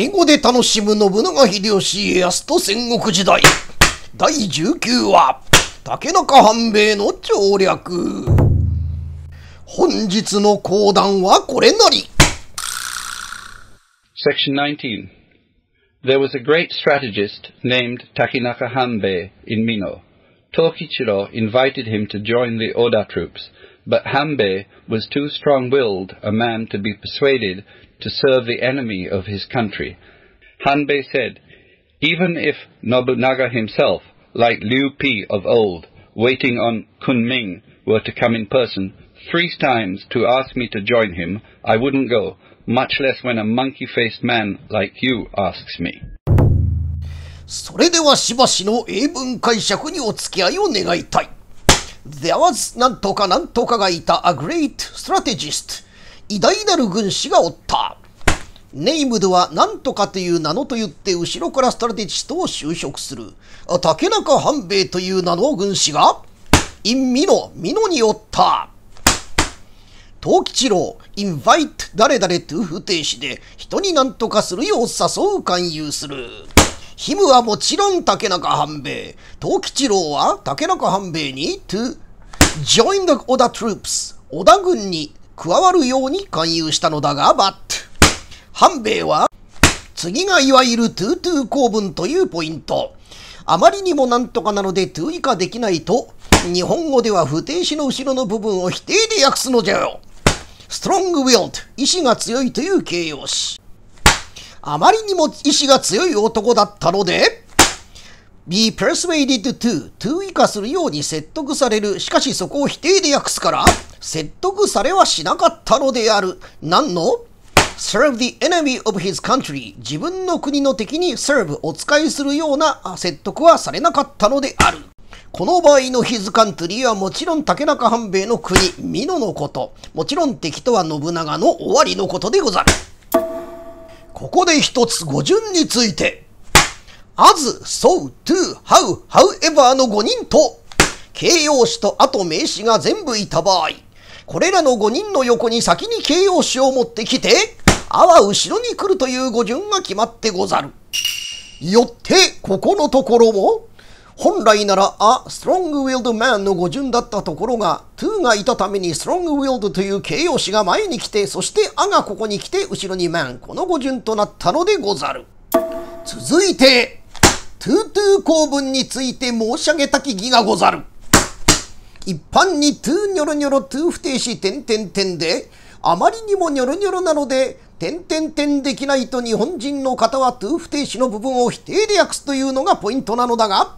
英語で楽しむ信長秀吉家康と戦国時代第19話竹中半兵衛の調略本日の講談はこれなり Section 19 There was a great strategist named Takinaka h a n i n Mino. t o k i c h i invited him to join the Oda troops But Hambe was too strong-willed a man to be persuaded to serve the enemy of his country. Hanbei said, Even if Nobunaga himself, like Liu Pi of old, waiting on Kunming, were to come in person three times to ask me to join him, I wouldn't go, much less when a monkey-faced man like you asks me. それではしばしの英文解釈にお付き合いを願いたい。There was なんとかなんとかがいた A great strategist 偉大なる軍師がおった Named はなんとかという名のと言って後ろからストラテジストを就職する竹中半兵衛という名の軍師が In ミノ美濃におった東吉郎 Invite 誰々と不定詞で人になんとかするよう誘う勧誘するヒムはもちろん竹中半兵衛。藤吉郎は竹中半兵衛に to join the o e r troops 織田軍に加わるように勧誘したのだが、バット。半兵衛は次がいわゆるトゥトゥ公文というポイント。あまりにもなんとかなのでトゥ以下できないと、日本語では不定詞の後ろの部分を否定で訳すのじゃよ。ストロング l l e d 意志が強いという形容詞。あまりにも意志が強い男だったので、be persuaded to, to 以下するように説得される。しかしそこを否定で訳すから、説得されはしなかったのである。何の serve the enemy of his country 自分の国の敵に serve お使いするような説得はされなかったのである。この場合の his country はもちろん竹中半兵衛の国、美濃のこと。もちろん敵とは信長の終わりのことでござる。ここで一つ語順について、as, so, to, how, however の5人と、形容詞とあと名詞が全部いた場合、これらの5人の横に先に形容詞を持ってきて、あは後ろに来るという語順が決まってござる。よって、ここのところも、本来なら、あ、ストロングウィルドマンの語順だったところが、トゥーがいたためにストロングウィルドという形容詞が前に来て、そしてあがここに来て、後ろにマン、この語順となったのでござる。続いて、トゥートゥー構文について申し上げたき義がござる。一般にトゥーニョロニョロトゥー不定詞点点点で、あまりにもニョロニョロなので、点点点できないと日本人の方はトゥー不定詞の部分を否定で訳すというのがポイントなのだが、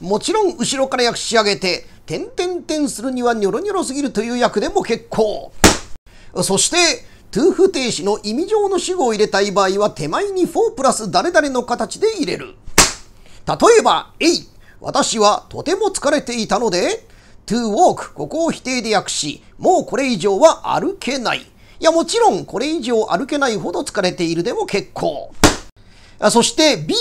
もちろん後ろから役仕上げて、点々点するにはニョロニョロすぎるという役でも結構。そして、トゥーフ停止の意味上の主語を入れたい場合は手前に4プラス誰々の形で入れる。例えば、えい私はとても疲れていたので、to walk ここを否定で訳し、もうこれ以上は歩けない。いやもちろんこれ以上歩けないほど疲れているでも結構。そして B、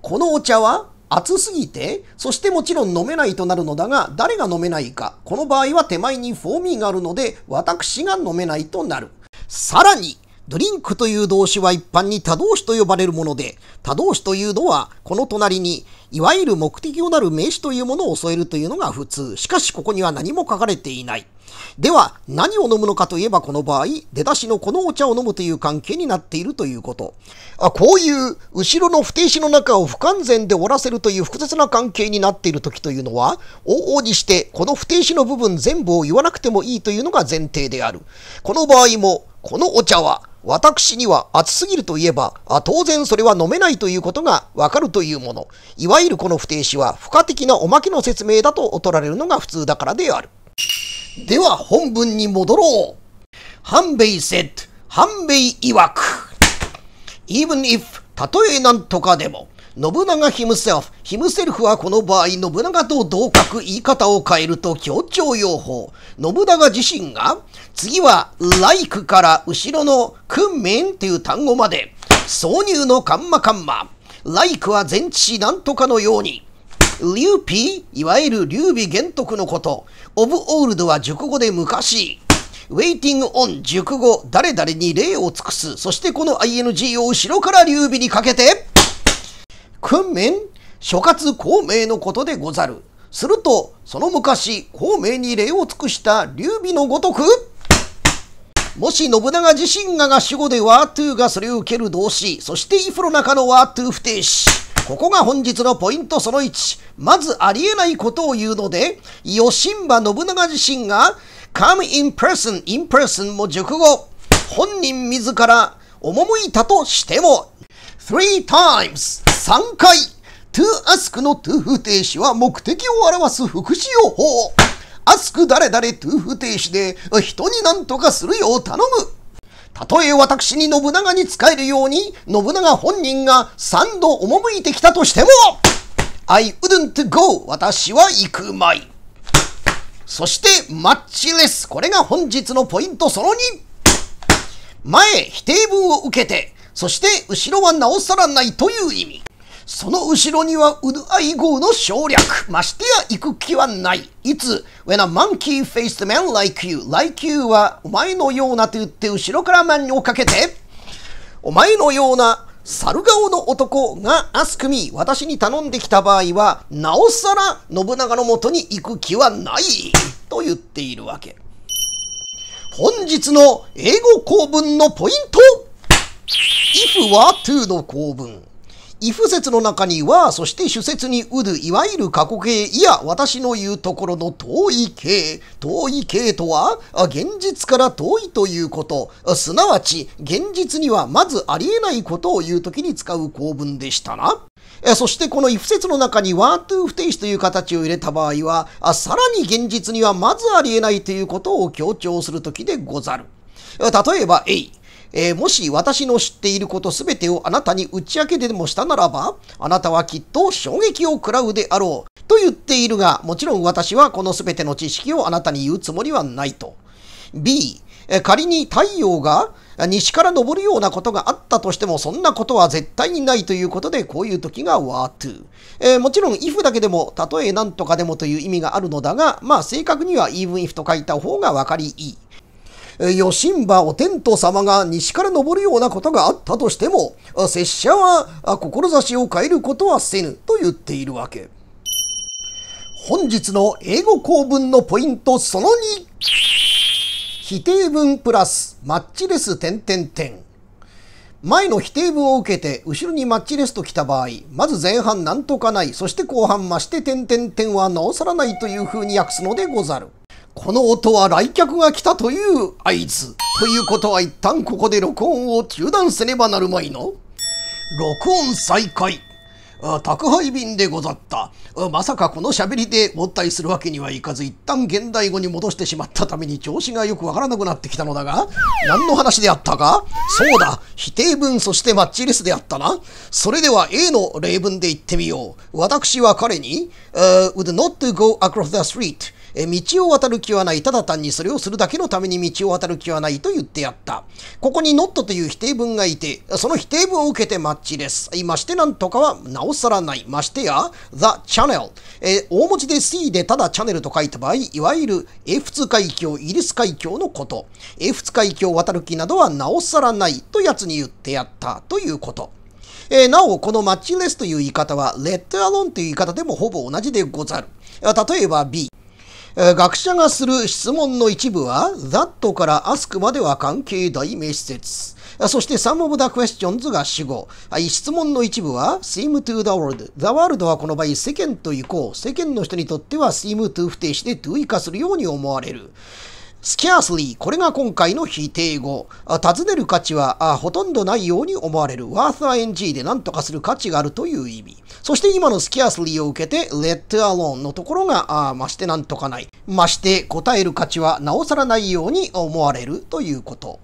このお茶は熱すぎて、そしてもちろん飲めないとなるのだが、誰が飲めないか。この場合は手前にフォーミーがあるので、私が飲めないとなる。さらに、ドリンクという動詞は一般に他動詞と呼ばれるもので、他動詞というのは、この隣に、いわゆる目的をなる名詞というものを添えるというのが普通。しかし、ここには何も書かれていない。では、何を飲むのかといえばこの場合、出だしのこのお茶を飲むという関係になっているということ。あこういう後ろの不定詞の中を不完全で終わらせるという複雑な関係になっている時というのは、往々にしてこの不定詞の部分全部を言わなくてもいいというのが前提である。この場合も、このお茶は、私には熱すぎるといえば、当然それは飲めないということがわかるというもの。いわゆるこの不定詞は、不可的なおまけの説明だと取られるのが普通だからである。では本文に戻ろう。半ベイ said, 半兵衛曰く。even if たとえなんとかでも信長 himself。himself はこの場合、信長と同格、言い方を変えると強調用法。信長自身が、次は、like から後ろの訓面という単語まで、挿入のカンマカンマ。like は前置詞なんとかのように。劉備、いわゆる劉備玄徳のこと。オブオールドは熟語で昔。ウェイティングオン、熟語、誰々に礼を尽くす。そしてこの ING を後ろから劉備にかけて、訓面諸葛孔明のことでござる。すると、その昔、孔明に礼を尽くした劉備のごとく、もし信長自身がが守護でワートゥーがそれを受ける動詞、そしてイフの中のワートゥー不定詞。ここが本日のポイントその1。まずありえないことを言うので、ヨシンバ信長自身が、come in person, in person も熟語。本人自ら、赴いたとしても、three times 3回トゥアスクのトゥフ停止は目的を表す副詞用法アスク誰々トゥフ停止で人に何とかするよう頼むたとえ私に信長に仕えるように信長本人が3度赴いてきたとしても I wouldn't go 私は行くまいそしてマッチレスこれが本日のポイントその2前否定文を受けてそして後ろはなおさらないという意味その後ろにはウルアイ号の省略。ましてや行く気はない。いつ ?When a monkey faced man like you. Like you はお前のようなと言って後ろからマンをかけて、お前のような猿顔の男が ask me、私に頼んできた場合は、なおさら信長のもとに行く気はないと言っているわけ。本日の英語構文のポイント !if は to の構文。イフ説の中には、そして主説にうる、いわゆる過去形、いや、私の言うところの遠い形。遠い形とは、現実から遠いということ。すなわち、現実にはまずありえないことを言うときに使う構文でしたな。そしてこの if 説の中に w ー r e to 不定詞という形を入れた場合は、さらに現実にはまずありえないということを強調するときでござる。例えば、い、えー、もし私の知っていることすべてをあなたに打ち明けでもしたならば、あなたはきっと衝撃を食らうであろう。と言っているが、もちろん私はこのすべての知識をあなたに言うつもりはないと。B、仮に太陽が西から昇るようなことがあったとしても、そんなことは絶対にないということで、こういう時が what、えー、もちろん if だけでも、たとえ何とかでもという意味があるのだが、まあ正確には even if と書いた方が分かりいい。余震場お天道様が西から登るようなことがあったとしても、拙者は志を変えることはせぬと言っているわけ。本日の英語公文のポイントその2。否定文プラスマッチレス点点点。前の否定文を受けて後ろにマッチレスと来た場合まず前半なんとかないそして後半まして点点点はなおさらないという風に訳すのでござる。この音は来客が来たという合図。ということは一旦ここで録音を中断せねばなるまいの。録音再開。宅配便でござった。まさかこの喋りでもったいするわけにはいかず、一旦現代語に戻してしまったために調子がよくわからなくなってきたのだが、何の話であったかそうだ、否定文そしてマッチレスであったな。それでは A の例文で言ってみよう。私は彼に、uh, would not go across the street え道を渡る気はない、ただ単にそれをするだけのために道を渡る気はないと言ってやった。ここに not という否定文がいて、その否定文を受けてマッチです。ましてなんとかはなおさらない。ましてや、the channel。え大文字で C でただチャンネルと書いた場合、いわゆる F2 海峡、イギリス海峡のこと。F2 海峡渡る気などはなおさらないとやつに言ってやったということ。えー、なお、このマッチレスという言い方は、レッドアロンという言い方でもほぼ同じでござる。例えば B。学者がする質問の一部は、that から ask までは関係代名詞説。そして some of the questions が主語。はい、質問の一部は seem to the world。the world はこの場合世間と行こう。世間の人にとっては seem to 不定詞で do 以下するように思われる。scarcely これが今回の否定語尋ねる価値はほとんどないように思われる worth ing で何とかする価値があるという意味そして今の scarcely を受けて let alone のところがまして何とかないまして答える価値はなおさらないように思われるということ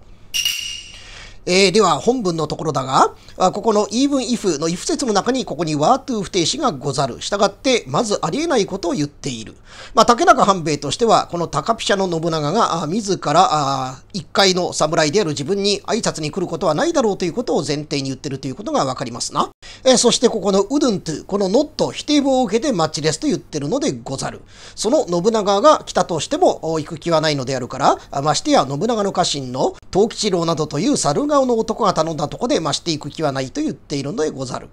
えー、では本文のところだが、ここの even if の if 説の中にここに were to 不定詞がござる。したがって、まずありえないことを言っている。まあ、竹中半兵衛としては、この高飛車の信長が自ら一階の侍である自分に挨拶に来ることはないだろうということを前提に言ってるということがわかりますな。えー、そしてここのうどんとこの not 否定語を受けてマッチレスと言ってるのでござる。その信長が来たとしても行く気はないのであるから、ましてや信長の家臣の東吉郎などという猿が顔の男が頼んだとこで増していく気はないと言っているのでござる。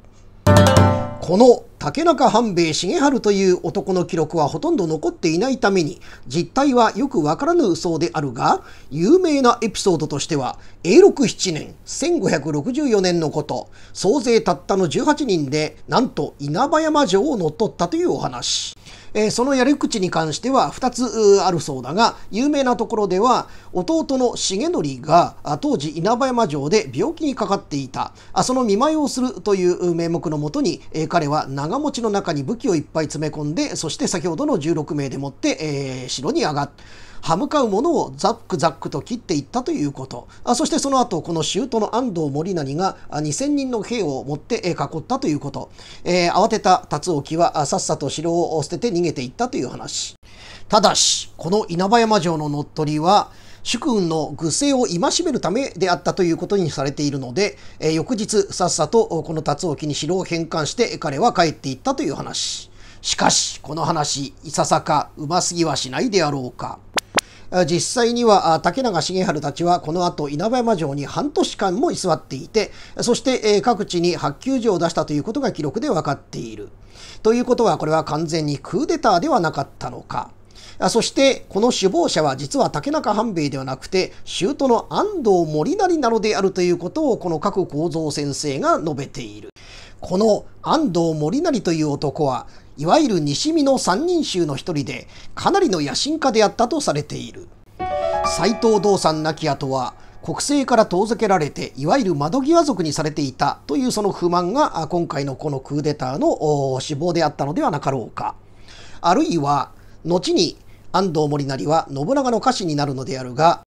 この竹中半兵衛重春という男の記録はほとんど残っていないために実態はよくわからぬそうであるが有名なエピソードとしては永禄7年1564年のこと総勢たったの18人でなんと稲葉山城を乗っ取ったというお話。えー、そのやり口に関しては2つあるそうだが有名なところでは弟の重則が当時稲葉山城で病気にかかっていたその見舞いをするという名目のもとに、えー、彼は長長持ちの中に武器をいっぱい詰め込んでそして先ほどの16名でもって、えー、城に上がっ歯向かうものをザックザックと切っていったということあそしてその後この舅の安藤森成が2,000人の兵を持って囲ったということ、えー、慌てた辰沖はさっさと城を捨てて逃げていったという話ただしこの稲葉山城の乗っ取りは主君の愚勢を戒めるためであったということにされているので、え翌日さっさとこの辰沖に城を返還して彼は帰っていったという話しかしこの話いささかうますぎはしないであろうか実際には竹永重治たちはこの後稲葉山城に半年間も居座っていてそして各地に発給所を出したということが記録で分かっているということはこれは完全にクーデターではなかったのかそして、この首謀者は実は竹中半兵衛ではなくて、舅の安藤森成なのであるということを、この各構造先生が述べている。この安藤森成という男は、いわゆる西見の三人衆の一人で、かなりの野心家であったとされている。斎藤道さん亡き後は、国政から遠ざけられて、いわゆる窓際族にされていたというその不満が、今回のこのクーデターの死亡であったのではなかろうか。あるいは、後に安藤森成は信長の家臣になるのであるが、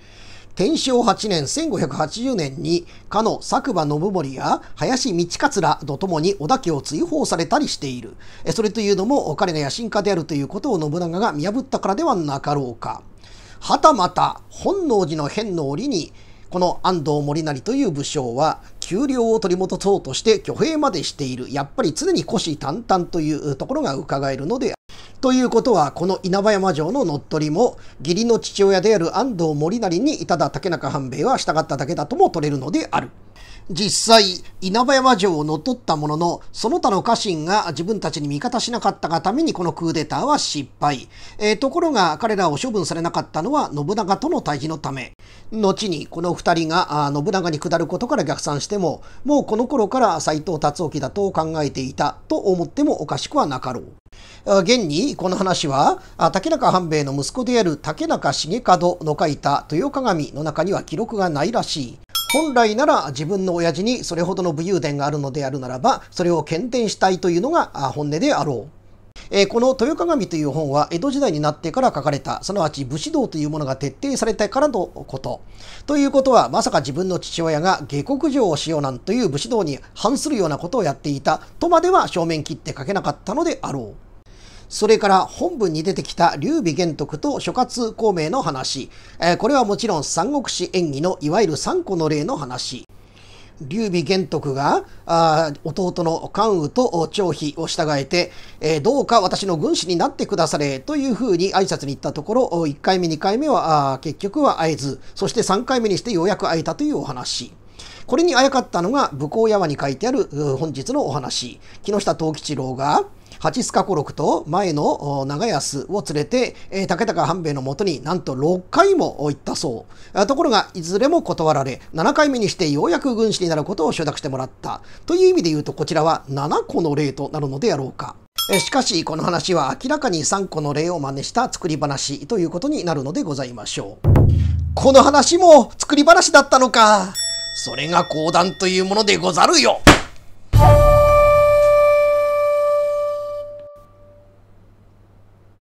天正8年1580年にかの佐久間信盛や林道勝らと共に織田家を追放されたりしている。それというのも彼が野心家であるということを信長が見破ったからではなかろうか。はたまた本能寺の変の折にこの安藤森成という武将は給料を取り戻そうとして挙兵までしているやっぱり常に虎視眈々というところが伺えるのでということはこの稲葉山城の乗っ取りも義理の父親である安藤森成にいただ竹中半兵衛は従っただけだとも取れるのである。実際、稲葉山城を乗っ取ったものの、その他の家臣が自分たちに味方しなかったがためにこのクーデターは失敗。えー、ところが彼らを処分されなかったのは信長との対比のため。後にこの2人が信長に下ることから逆算しても、もうこの頃から斎藤達興だと考えていたと思ってもおかしくはなかろう。現にこの話は竹中半兵衛の息子である竹中重門の書いた豊鏡の中には記録がないらしい。本来なら自分の親父にそれほどの武勇伝があるのであるならばそれを検定したいというのが本音であろう。えー、この「豊鏡」という本は江戸時代になってから書かれたすなわち武士道というものが徹底されたからのこと。ということはまさか自分の父親が下克上をしようなんという武士道に反するようなことをやっていたとまでは正面切って書けなかったのであろう。それから本文に出てきた劉備玄徳と諸葛孔明の話、えー、これはもちろん三国志演技のいわゆる三個の例の話。劉備玄徳があ弟の関羽と張飛を従えて、えー、どうか私の軍師になってくだされというふうに挨拶に行ったところ1回目2回目は結局は会えずそして3回目にしてようやく会えたというお話。これにあやかったのが武功山に書いてある本日のお話木下藤吉郎が「八須賀五六と前の長安を連れて、えー、武高半兵衛のもとになんと6回も行ったそう。ところが、いずれも断られ、7回目にしてようやく軍師になることを承諾してもらった。という意味で言うと、こちらは7個の例となるのであろうか。しかし、この話は明らかに3個の例を真似した作り話ということになるのでございましょう。この話も作り話だったのか。それが講談というものでござるよ。